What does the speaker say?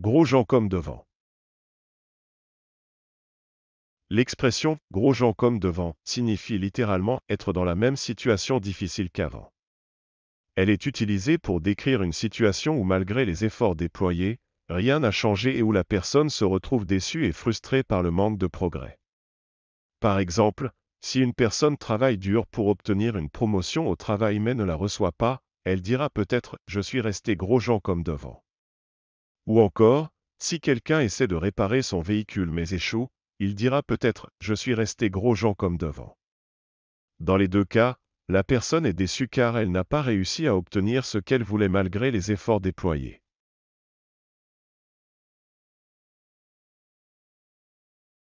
Gros gens comme devant. L'expression gros gens comme devant signifie littéralement être dans la même situation difficile qu'avant. Elle est utilisée pour décrire une situation où malgré les efforts déployés, rien n'a changé et où la personne se retrouve déçue et frustrée par le manque de progrès. Par exemple, si une personne travaille dur pour obtenir une promotion au travail mais ne la reçoit pas, elle dira peut-être ⁇ Je suis resté gros gens comme devant ⁇ ou encore, si quelqu'un essaie de réparer son véhicule mais échoue, il dira peut-être ⁇ Je suis resté gros gens comme devant ⁇ Dans les deux cas, la personne est déçue car elle n'a pas réussi à obtenir ce qu'elle voulait malgré les efforts déployés.